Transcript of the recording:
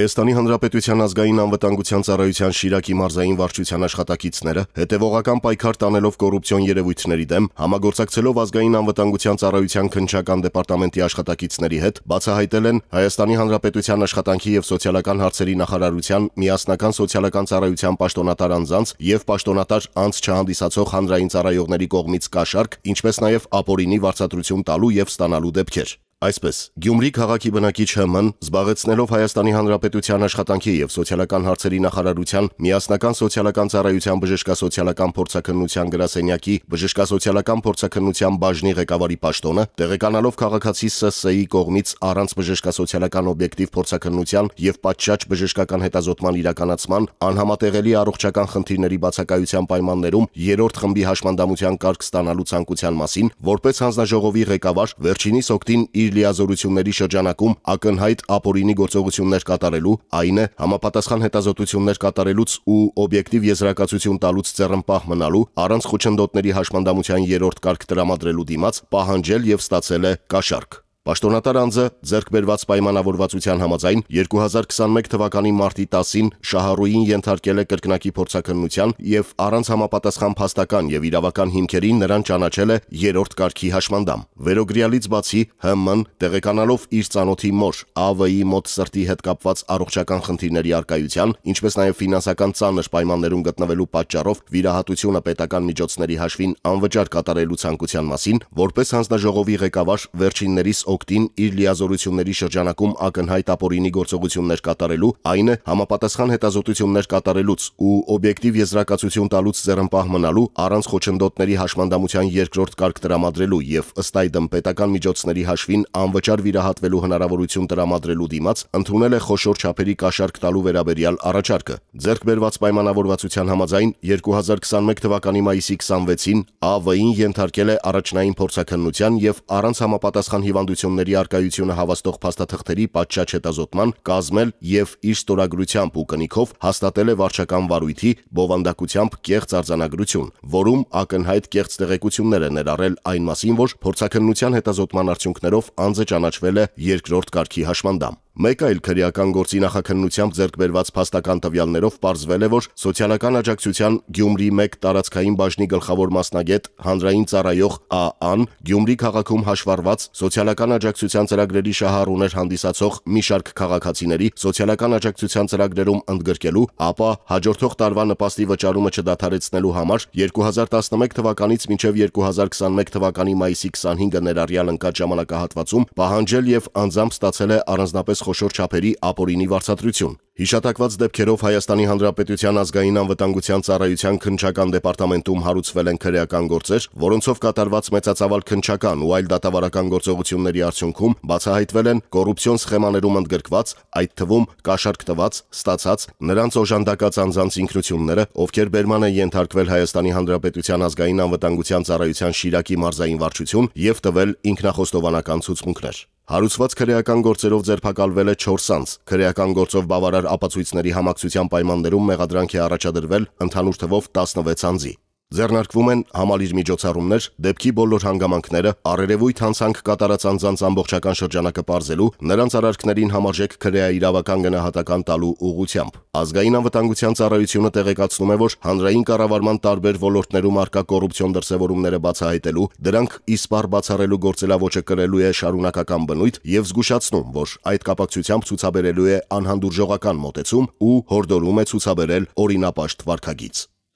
Հայաստանի Հանրապետության ազգային անվտանգության ծառայության Շիրակի մարզային վարչության աշխատակիցները հետևողական պայքար տանելով կոռուպցիոն երևույթների դեմ համագործակցելով ազգային անվտանգության ծառայության քննչական դեպարտամենտի աշխատակիցների հետ բացահայտել են Հայաստանի Հանրապետության աշխատանքի եւ սոցիալական հարցերի նախարարության միասնական սոցիալական ծառայության պաշտոնատար անձանց եւ պաշտոնատար անձ չհանդիսացող հանրային ծառայողների կողմից կաշառք, ինչպես նաեւ ապօրինի վարձատրություն տալու եւ ստանալու դեպքեր։ Այսպես, Գյումրի քաղաքի բնակիչ ՀՄ-ն զբաղեցնելով Հայաստանի Հանրապետության աշխատանքի եւ սոցիալական հարցերի նախարարության միասնական սոցիալական ծառայության բժշկասոցիալական փորձակնության գրասենյակի բժշկասոցիալական փորձակնության բաժնի ղեկավարի պաշտոնը, տեղեկանալով քաղաքացի ՍՍ-ի կողմից առանց բժշկասոցիալական օբյեկտիվ փորձակնության եւ պատշաճ բժշկական հետազոտման իրականացման անհամատեղելի առողջական խնդիրների բացակայության պայմաններում երրորդ խմբի հաշմանդամության կարգ ստանալու ցանկության մասին, որպես հանձնաժողովի ղեկավար վերջինիս օկտին իր երկրի լիազորությունների շրջանակում ակնհայտ ապօրինի գործողություններ կատարելու, այն է համապատասխան հետազոտություններ կատարելուց ու օբյեկտիվ եզրակացություն տալուց ձեռնպահ մնալու, առանց խոչընդոտների հաշմանդամության երրորդ կարգ տրամադրելու դիմաց պահանջել եւ ստացել է կաշառք։ Պաշտոնատար անձը ձեռքբերված պայմանավորվածության համաձայն 2021 թվականի մարտի 10-ին Շահարուին ենթարկել է կրկնակի փորձակնության եւ առանց համապատասխան փաստական եւ իրավական հիմքերի նրան ճանաչել է երրորդ կարգի հաշմանդամ։ Վերոգրյալից բացի ՀՄ-ն տեղեկանալով իր ցանոթի մոր ԱՎ-ի մոտ սրտի հետ կապված առողջական խնդիրների արկայության, ինչպես նաեւ ֆինանսական ծանր պայմաններում գտնվելու պատճառով վիրահատությունը պետական միջոցների հաշվին անվճար կատարելու ցանկության մասին, որպես հանձնաժողովի ղեկավար վերջիններիս օ օգտին իր լիազորությունների շրջանակում ակնհայտ ապօրինի գործողություններ կատարելու, այնը համապատասխան հետազոտություններ կատարելուց ու օբյեկտիվ եզրակացություն տալուց ձեռնպահ մնալու առանց խոչընդոտների հաշմանդամության երկրորդ կարգ տրամադրելու եւ ըստ այդմ պետական միջոցների հաշվին անվճար վիրահատվելու հնարավորություն տրամադրելու դիմաց ընդունել է խոշոր չափերի կաշառք տալու վերաբերյալ առաջարկը։ Ձեռք բերված պայմանավորվածության համաձայն 2021 թվականի մայիսի 26-ին ԱՎ-ին ենթարկել է առաջնային փորձաքննության եւ առանց համապատասխան հիվանդություն հանրապետությունների արկայությունը հավաստող փաստաթղթերի պատշաճ հետազոտման կազմել եւ իր ստորագրությամբ ու կնիքով հաստատել է վարչական վարույթի բովանդակությամբ կեղծ արձանագրություն, որում ակնհայտ կեղծ տեղեկություններ է ներառել այն մասին, որ փորձաքննության հետազոտման արդյունքներով անձը ճանաչվել է երկրորդ կարգի հաշմանդամ։ Մեկ այլ քրեական գործի նախաքննությամբ ձեռք բերված փաստական տվյալներով ողջվել է, որ սոցիալական աջակցության Գյումրի 1 տարածքային բաժնի գլխավոր մասնագետ հանրային ծառայող ԱԱ-ն Գյումրի քաղաքում հաշվառված սոցիալական աջակցության ծրագրերի շահառուներ հանդիսացող մի շարք քաղաքացիների սոցիալական աջակցության ծրագրերում ընդգրկելու, ապա հաջորդող տարվա նպաստի վճարումը չդադարեցնելու համար 2011 թվականից մինչև 2021 թվականի մայիսի 25-ը ներառյալ ընկած ժամանակահատվածում պահանջել եւ անձամբ ստացել է առանձնապես ևս խոշոր չափերի ապօրինի վարձատրություն։ Հիշատակված դեպքերով Հայաստանի Հանրապետության ազգային անվտանգության ծառայության քնչական դեպարտամենտում հարուցվել են քրեական գործեր, որոնցով կատարված մեծածավալ քնչական ու այլ դատավարական գործողությունների արդյունքում բացահայտվել են կոռուպցիոն սխեմաներում ընդգրկված, այդ թվում կաշառք տված, ստացած, նրանց օժանդակած անձանց ինքնությունները, ովքեր բերման են ենթարկվել Հայաստանի Հանրապետության ազգային անվտանգության ծառայության Շիրակի մարզային վարչություն եւ տվել ինքնախոստովանական ցուցմունքներ։ Հարուցված քրեական գործերով ձերբակալվել է 4 անց։ Քրեական գործով բավարար ապացույցների համակցության պայմաններում մեղադրանք է առաջադրվել ընդհանուր թվով 16 անձի։ Ձեռնարկվում են համալիր միջոցառումներ, դեպքի բոլոր հանգամանքները, արերևույթ հանցանք կատարած անձանց ամբողջական շրջանակը պարզելու, նրանց արարքներին համարժեք քրեաիրավական գնահատական տալու ուղղությամբ։ Ազգային անվտանգության ծառայությունը տեղեկացնում է, որ հանրային կառավարման տարբեր ոլորտներում արկա կոռուպցիոն դրսևորումները բացահայտելու, դրանք իսպառ բացառելու գործելավոճը կրելու է շարունակական բնույթ եւ զգուշացնում, որ այդ կապակցությամբ ցուցաբերելու է անհանդուրժողական մոտեցում ու հորդորում է ցուցաբերել օրինապաշտ վարքագիծ։